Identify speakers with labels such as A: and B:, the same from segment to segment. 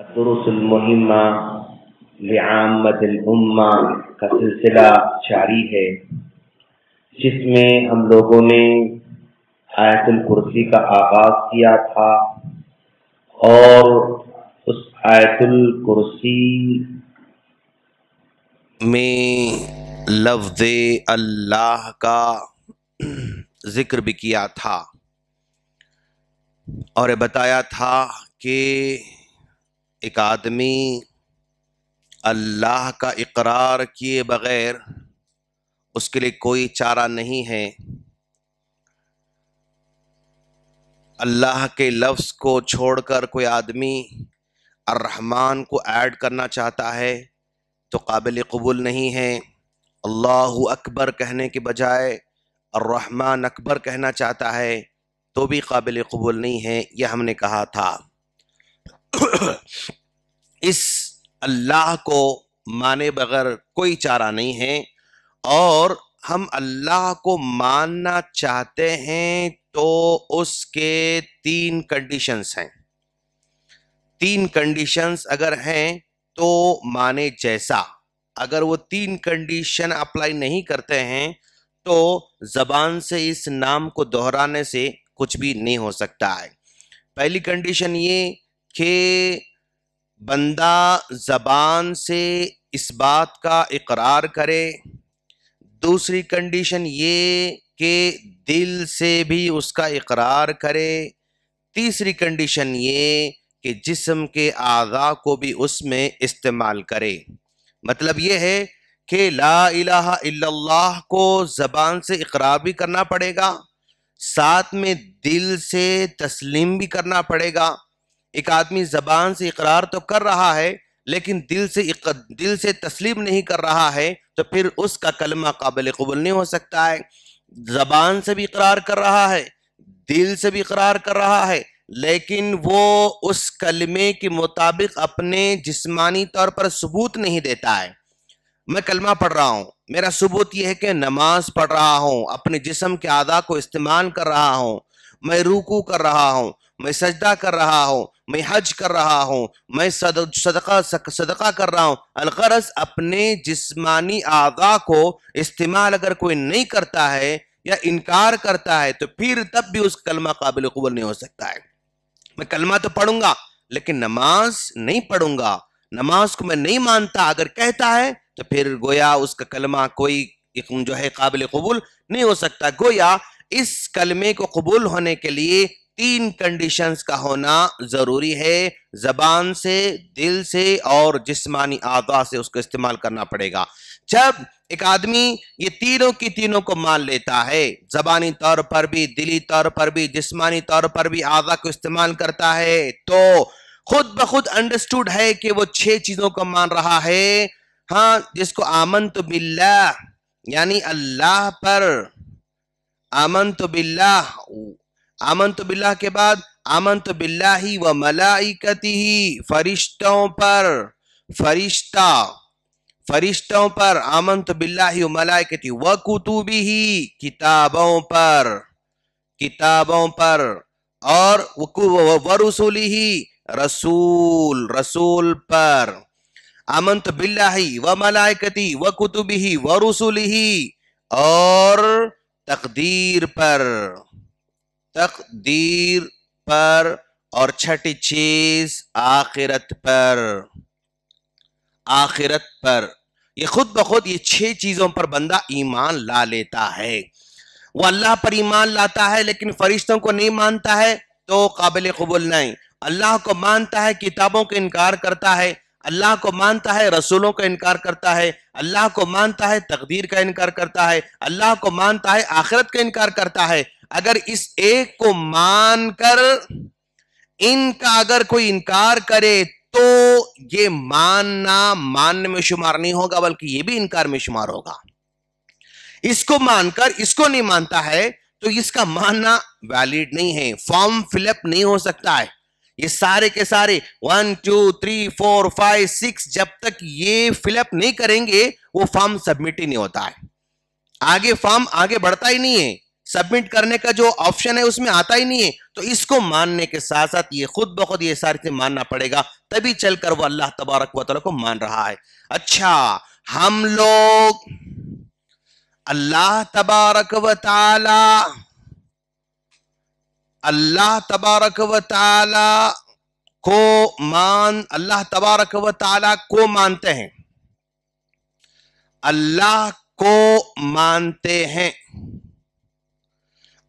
A: الدروس المهمة لعامة الأمة का सिलसिला जारी है जिसमें हम लोगों ने आयतुल कुर्सी का आगाज किया था और उस आयतुल कुर्सी में लफ्ज अल्लाह का जिक्र भी किया था और बताया था कि एक आदमी अल्लाह का इकरार किए बगैर उसके लिए कोई चारा नहीं है अल्लाह के लफ्ज़ को छोड़कर कोई आदमी अर्रहमान को ऐड करना चाहता है तो काबिल कबूल नहीं है अल्लाह अकबर कहने के बजाय अर्रहमान अकबर कहना चाहता है तो भी काबिल कबूल नहीं है यह हमने कहा था इस अल्लाह को माने बगैर कोई चारा नहीं है और हम अल्लाह को मानना चाहते हैं तो उसके तीन कंडीशंस हैं तीन कंडीशंस अगर हैं तो माने जैसा अगर वो तीन कंडीशन अप्लाई नहीं करते हैं तो जबान से इस नाम को दोहराने से कुछ भी नहीं हो सकता है पहली कंडीशन ये कि बंदा ज़बान से इस बात का इकरार करे दूसरी कंडीशन ये कि दिल से भी उसका इकरार करे तीसरी कंडीशन ये कि जिस्म के आज़ा को भी उसमें इस्तेमाल करे मतलब ये है कि ला इलाहा इल्लल्लाह को ज़बान से इकरार भी करना पड़ेगा साथ में दिल से तस्लीम भी करना पड़ेगा एक आदमी जबान से इकरार तो कर रहा है लेकिन दिल से दिल से तस्लीम नहीं कर रहा है तो फिर उसका कलमा काबिल कबूल नहीं हो सकता है जबान से भी इकरार कर रहा है दिल से भी इकरार कर रहा है लेकिन वो उस कलमे के मुताबिक अपने जिस्मानी तौर पर सबूत नहीं देता है मैं कलमा पढ़ रहा हूँ मेरा सबूत यह है कि नमाज पढ़ रहा हूँ अपने जिसम के आदा को इस्तेमाल कर रहा हूँ मैं रूकू कर रहा हूँ मैं सजदा कर रहा हूँ मैं हज कर रहा हूँ मैं सद, सदका सक, सदका कर रहा हूँ अलगरस अपने जिस्मानी आगा को इस्तेमाल अगर कोई नहीं करता है या इनकार करता है तो फिर तब भी उस कलमा काबिल कबूल नहीं हो सकता है मैं कलमा तो पढ़ूंगा लेकिन नमाज नहीं पढ़ूंगा नमाज को मैं नहीं मानता अगर कहता है तो फिर गोया उसका कलमा कोई जो है काबिल कबूल नहीं हो सकता गोया इस कलमे को कबूल होने के लिए तीन कंडीशंस का होना जरूरी है जबान से दिल से और जिस्मानी आदा से उसको इस्तेमाल करना पड़ेगा जब एक आदमी ये तीनों की तीनों को मान लेता है जबानी तौर पर भी दिली तौर पर भी जिस्मानी तौर पर भी आदा को इस्तेमाल करता है तो खुद ब खुद अंडरस्टूड है कि वो छह चीजों को मान रहा है हाँ जिसको आमन तो बिल्ला यानी अल्लाह पर आमन तो बिल्ला आमन तो बिल्ला के बाद आमन तो बिल्ला ही व मलाइकती ही फरिश्तों पर फरिश्ता फरिश्तों पर आमन तो बिल्ला ही व मलाइकती व कुतुबी ही किताबों पर किताबों पर और व रसूली ही रसूल रसूल पर आमन तो बिल्ला ही व मलाइकती व कुतुबी ही व रसूली ही और तकदीर पर तकदीर पर और छठी चीज आखिरत पर आखिरत पर ये खुद ब खुद ये छह चीजों पर बंदा ईमान ला लेता है वो अल्लाह पर ईमान लाता है लेकिन फरिश्तों को नहीं मानता है तो काबिल कबूल नहीं अल्लाह को मानता है किताबों का इनकार करता है अल्लाह को मानता है रसूलों का इनकार करता है अल्लाह को मानता है तकदीर का इनकार करता है अल्लाह को मानता है आखिरत का इनकार करता है अगर इस एक को मानकर इनका अगर कोई इनकार करे तो ये मानना मानने में शुमार नहीं होगा बल्कि ये भी इनकार में शुमार होगा इसको मानकर इसको नहीं मानता है तो इसका मानना वैलिड नहीं है फॉर्म फिलअप नहीं हो सकता है ये सारे के सारे one two three four five six जब तक ये फिलअप नहीं करेंगे वो फॉर्म सबमिट ही नहीं होता है आगे फॉर्म आगे बढ़ता ही नहीं है सबमिट करने का जो ऑप्शन है उसमें आता ही नहीं है तो इसको मानने के साथ साथ ये खुद ब खुद ये सारी चीजें मानना पड़ेगा तभी चलकर वो अल्लाह तबारक वाल को मान रहा है अच्छा हम लोग अल्लाह तबारक वाला ताला अल्लाह तबारक वाला ताला को मान अल्लाह तबारक वाला को मानते हैं अल्लाह को मानते हैं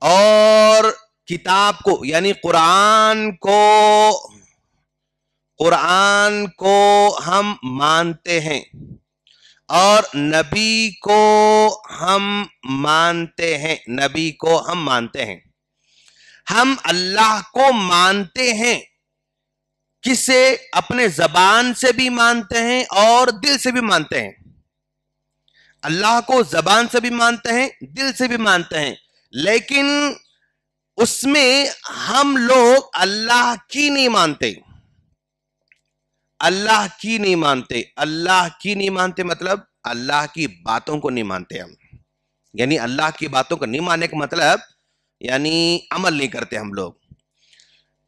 A: और किताब को यानी कुरान को कुरान को हम मानते हैं और नबी को हम मानते हैं नबी को हम मानते हैं हम अल्लाह को मानते हैं किसे अपने जबान से भी मानते हैं और दिल से भी मानते हैं अल्लाह को जबान से भी मानते हैं दिल से भी मानते हैं लेकिन उसमें हम लोग अल्लाह की नहीं मानते अल्लाह की नहीं मानते अल्लाह की नहीं मानते मतलब अल्लाह की बातों को नहीं मानते हम यानी अल्लाह की बातों को नहीं मानने का मतलब यानी अमल नहीं करते हम लोग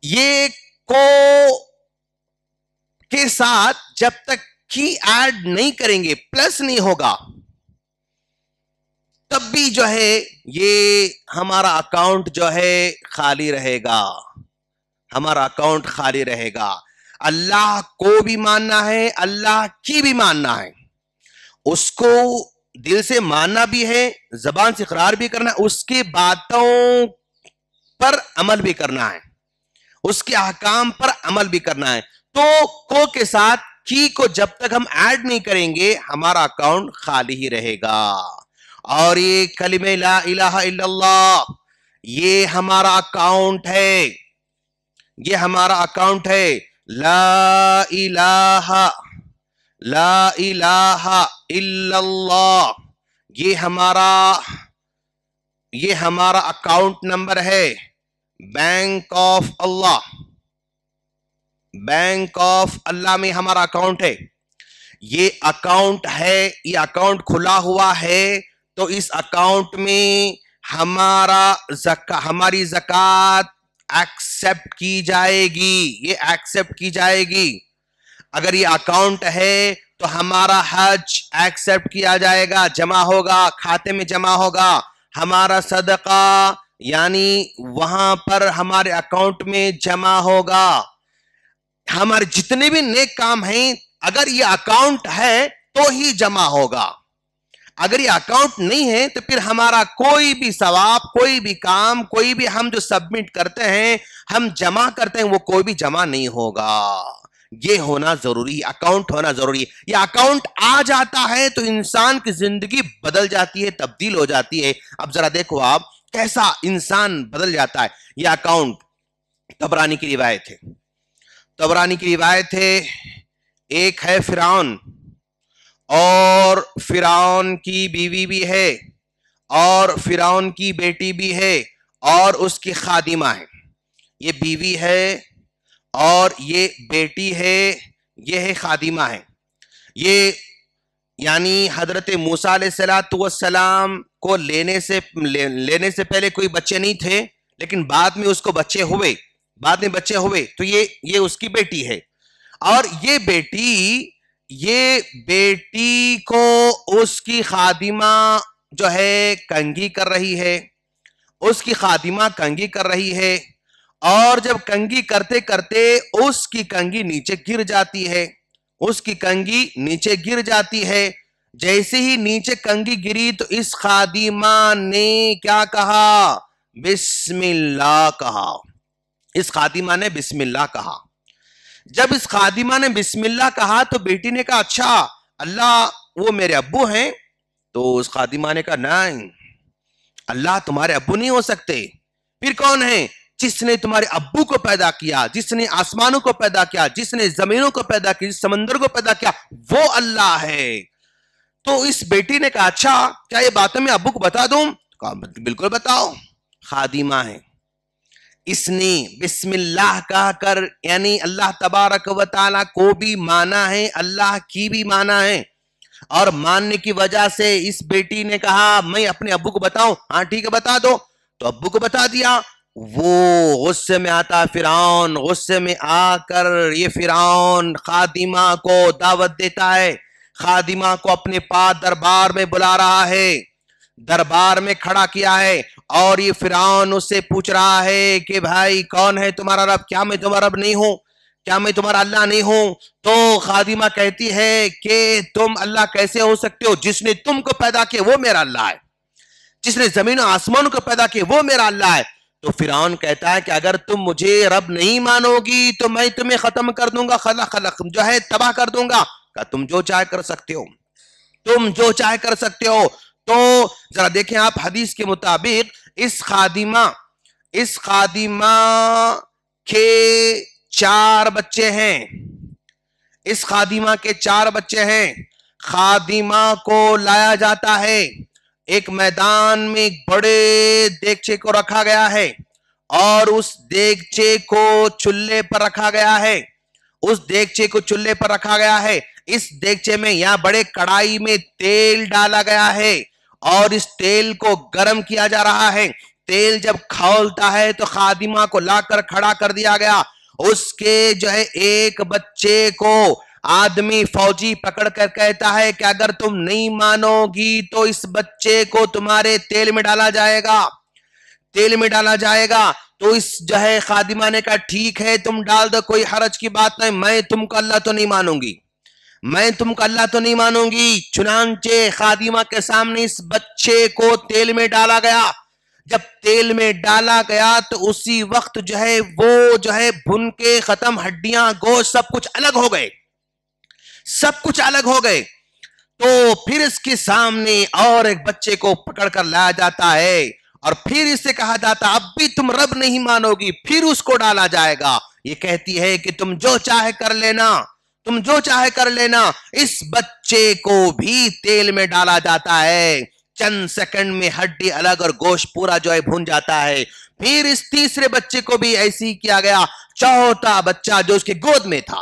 A: ये को के साथ जब तक की ऐड नहीं करेंगे प्लस नहीं होगा तब भी जो है ये हमारा अकाउंट जो है खाली रहेगा हमारा अकाउंट खाली रहेगा अल्लाह को भी मानना है अल्लाह की भी मानना है उसको दिल से मानना भी है जबान से करार भी करना है उसके बातों पर अमल भी करना है उसके अहकाम पर अमल भी करना है तो को के साथ की को जब तक हम ऐड नहीं करेंगे हमारा अकाउंट खाली ही रहेगा और ये कलिमे ला इलाहा इल्लल्लाह ये हमारा अकाउंट है ये हमारा अकाउंट है ला इलाहा ला इलाहा इल्लल्लाह ये हमारा ये हमारा अकाउंट नंबर है बैंक ऑफ अल्लाह बैंक ऑफ अल्लाह में हमारा अकाउंट है ये अकाउंट है ये अकाउंट खुला हुआ है तो इस अकाउंट में हमारा जका हमारी जक़ात एक्सेप्ट की जाएगी ये एक्सेप्ट की जाएगी अगर ये अकाउंट है तो हमारा हज एक्सेप्ट किया जाएगा जमा होगा खाते में जमा होगा हमारा सदका यानी वहां पर हमारे अकाउंट में जमा होगा हमारे जितने भी नेक काम हैं अगर ये अकाउंट है तो ही जमा होगा अगर ये अकाउंट नहीं है तो फिर हमारा कोई भी सवाब कोई भी काम कोई भी हम जो सबमिट करते हैं हम जमा करते हैं वो कोई भी जमा नहीं होगा ये होना जरूरी अकाउंट होना जरूरी ये अकाउंट आ जाता है तो इंसान की जिंदगी बदल जाती है तब्दील हो जाती है अब जरा देखो आप कैसा इंसान बदल जाता है यह अकाउंट तबरानी की रिवायत है तबरानी की रिवायत है एक है फिराउन और फिराउन की बीवी भी है और फिराउन की बेटी भी है और उसकी खादिमा है ये बीवी है और ये बेटी है ये है खादिमा है ये यानी हजरत मूसा सलाम को लेने से ले, लेने से पहले कोई बच्चे नहीं थे लेकिन बाद में उसको बच्चे हुए बाद में बच्चे हुए तो ये ये उसकी बेटी है और ये बेटी ये बेटी को उसकी खादिमा जो है कंगी कर रही है उसकी खादिमा कंगी कर रही है और जब कंगी करते करते उसकी कंगी नीचे गिर जाती है उसकी कंगी नीचे गिर जाती है जैसे ही नीचे कंगी गिरी तो इस खादिमा ने क्या कहा बिस्मिल्लाह कहा इस खादिमा ने बिस्मिल्लाह कहा जब इस खादिमा ने बिस्मिल्ला कहा तो बेटी ने कहा अच्छा अल्लाह वो मेरे अबू हैं तो उस खादिमा ने कहा नहीं अल्लाह तुम्हारे अबू नहीं हो सकते फिर कौन है जिसने तुम्हारे अबू को पैदा किया जिसने आसमानों को पैदा किया जिसने जमीनों को पैदा किया जिस समंदर को पैदा किया वो अल्लाह है तो इस बेटी ने कहा अच्छा क्या ये बातें मैं अबू को बता दूं तो बिल्कुल बताओ खादिमा है इसने बिस्मिल्लाह कहकर कर यानी अल्लाह तबारक व ताला को भी माना है अल्लाह की भी माना है और मानने की वजह से इस बेटी ने कहा मैं अपने अब्बू को बताऊं हाँ ठीक है बता दो तो अब्बू को बता दिया वो गुस्से में आता फिरौन गुस्से में आकर ये फिरौन खादिमा को दावत देता है खादिमा को अपने पास दरबार में बुला रहा है दरबार में खड़ा किया है और ये फिरौन उससे पूछ रहा है कि भाई कौन है तुम्हारा रब क्या मैं तुम्हारा रब नहीं हूं क्या मैं तुम्हारा अल्लाह नहीं हूं तो खादिमा कहती है कि तुम अल्लाह कैसे हो सकते हो जिसने तुमको पैदा किया वो मेरा अल्लाह है जिसने जमीन आसमान को पैदा किया वो मेरा अल्लाह है तो फिरौन कहता है कि अगर तुम मुझे रब नहीं मानोगी तो मैं तुम्हें खत्म कर दूंगा खला खल जो है तबाह कर दूंगा का तुम जो चाहे कर सकते हो तुम जो चाहे कर सकते हो तो जरा देखें आप हदीस के मुताबिक इस खादिमा इस खादिमा के चार बच्चे हैं इस खादिमा के चार बच्चे हैं खादिमा को लाया जाता है एक मैदान में एक बड़े देगचे को रखा गया है और उस देगचे को चूल्हे पर रखा गया है उस देगचे को चूल्हे पर रखा गया है इस देगचे में यहाँ बड़े कढ़ाई में तेल डाला गया है और इस तेल को गर्म किया जा रहा है तेल जब खौलता है तो खादिमा को लाकर खड़ा कर दिया गया उसके जो है एक बच्चे को आदमी फौजी पकड़ कर कहता है कि अगर तुम नहीं मानोगी तो इस बच्चे को तुम्हारे तेल में डाला जाएगा तेल में डाला जाएगा तो इस जो है खादिमा ने कहा ठीक है तुम डाल दो कोई हरज की बात नहीं मैं तुमको अल्लाह तो नहीं मानूंगी मैं तुमको अल्लाह तो नहीं मानूंगी चुनाचे खादिमा के सामने इस बच्चे को तेल में डाला गया जब तेल में डाला गया तो उसी वक्त जो है वो जो है भुन के खत्म हड्डियां गोश्त सब कुछ अलग हो गए सब कुछ अलग हो गए तो फिर इसके सामने और एक बच्चे को पकड़कर लाया जाता है और फिर इसे कहा जाता अब भी तुम रब नहीं मानोगी फिर उसको डाला जाएगा ये कहती है कि तुम जो चाहे कर लेना तुम जो चाहे कर लेना इस बच्चे को भी तेल में डाला जाता है चंद सेकंड में हड्डी अलग और गोश्त पूरा जो है भून जाता है फिर इस तीसरे बच्चे को भी ऐसे ही किया गया चौथा बच्चा जो उसके गोद में था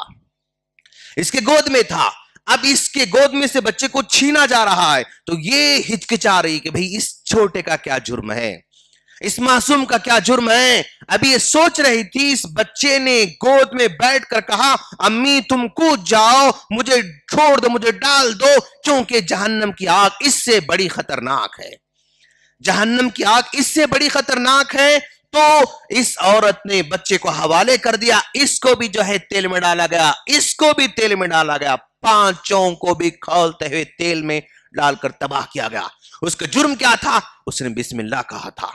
A: इसके गोद में था अब इसके गोद में से बच्चे को छीना जा रहा है तो ये हिचकिचा रही कि भाई इस छोटे का क्या जुर्म है इस मासूम का क्या जुर्म है अभी ये सोच रही थी इस बच्चे ने गोद में बैठकर कहा अम्मी तुम कूद जाओ मुझे छोड़ दो मुझे डाल दो क्योंकि जहन्नम की आग इससे बड़ी खतरनाक है जहन्नम की आग इससे बड़ी खतरनाक है तो इस औरत ने बच्चे को हवाले कर दिया इसको भी जो है तेल में डाला गया इसको भी तेल में डाला गया पांचों को भी खोलते हुए तेल में डालकर तबाह किया गया उसका जुर्म क्या था उसने बिस्मिल्लाह कहा था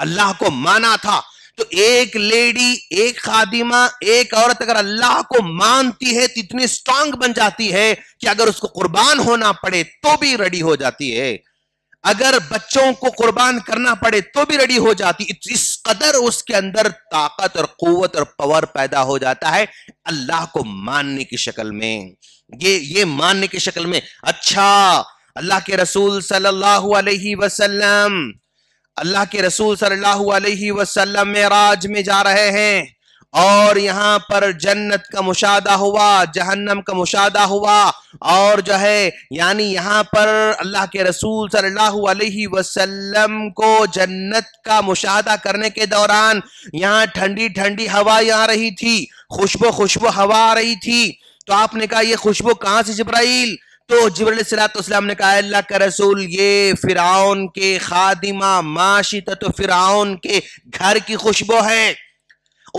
A: अल्लाह को माना था तो एक लेडी एक खादिमा एक औरत अगर अल्लाह को मानती है तो इतनी स्ट्रांग बन जाती है कि अगर उसको कुर्बान होना पड़े तो भी रेडी हो जाती है अगर बच्चों को कुर्बान करना पड़े तो भी रेडी हो जाती इस कदर उसके अंदर ताकत और कुवत और पावर पैदा हो जाता है अल्लाह को मानने की शक्ल में ये ये मानने की शक्ल में अच्छा अल्लाह के रसूल सल्लल्लाहु अलैहि वसल्लम अल्लाह के रसूल सल्लल्लाहु अलैहि वसल्लम मेराज में जा रहे हैं और यहाँ पर जन्नत का मुशादा हुआ जहन्नम का मुशादा हुआ और जो है यानी यहाँ पर अल्लाह के रसूल सल्लल्लाहु अलैहि वसल्लम को जन्नत का मुशादा करने के दौरान यहाँ ठंडी ठंडी हवा आ रही थी खुशबो खुशबू हवा आ रही थी तो आपने कहा यह खुशबू कहाँ से जब्राइल तो जबरसलाम ने कहा अल्लाह का रसूल ये फिराउन के खादिमा माशी तो फिराउन के घर की खुशबू है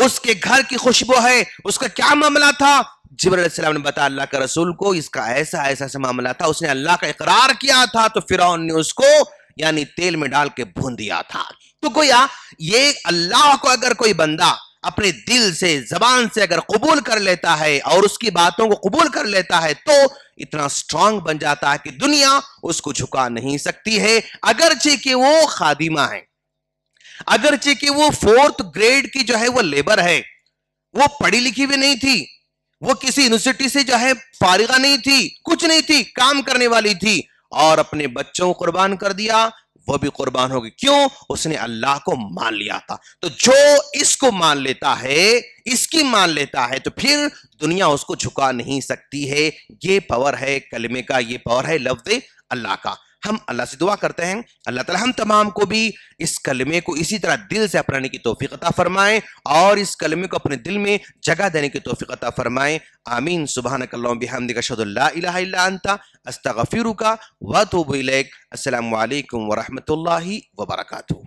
A: उसके घर की खुशबू है उसका क्या मामला था जबरसलाम ने बताया अल्लाह के रसूल को इसका ऐसा ऐसा सा मामला था उसने अल्लाह का इकरार किया था तो फिराउन ने उसको यानी तेल में डाल के भून दिया था तो गोया ये अल्लाह को अगर कोई बंदा अपने दिल से जबान से अगर कबूल कर लेता है और उसकी बातों को कबूल कर लेता है तो इतना स्ट्रांग बन जाता है कि दुनिया उसको झुका नहीं सकती है अगरचे कि वो खादिमा है अगरचे कि वो फोर्थ ग्रेड की जो है वो लेबर है वो पढ़ी लिखी भी नहीं थी वो किसी यूनिवर्सिटी से जो है फारिगा नहीं थी कुछ नहीं थी काम करने वाली थी और अपने बच्चों को कुर्बान कर दिया वो भी कुर्बान होगी क्यों उसने अल्लाह को मान लिया था तो जो इसको मान लेता है इसकी मान लेता है तो फिर दुनिया उसको झुका नहीं सकती है ये पावर है कलमे का ये पावर है लफ्ज अल्लाह का हम अल्लाह से दुआ करते हैं अल्लाह ताला हम तमाम को भी इस कलमे को इसी तरह दिल से अपनाने की तोफ़ीक़ता फरमाएं और इस कलमे को अपने दिल में जगह देने की तोफ़ीक़ता फरमाएं आमीन सुबह कल्लाबिहमदिकशदल्लाता अस्तफ़िर का वतुबलैक असल वरहमल वबरकू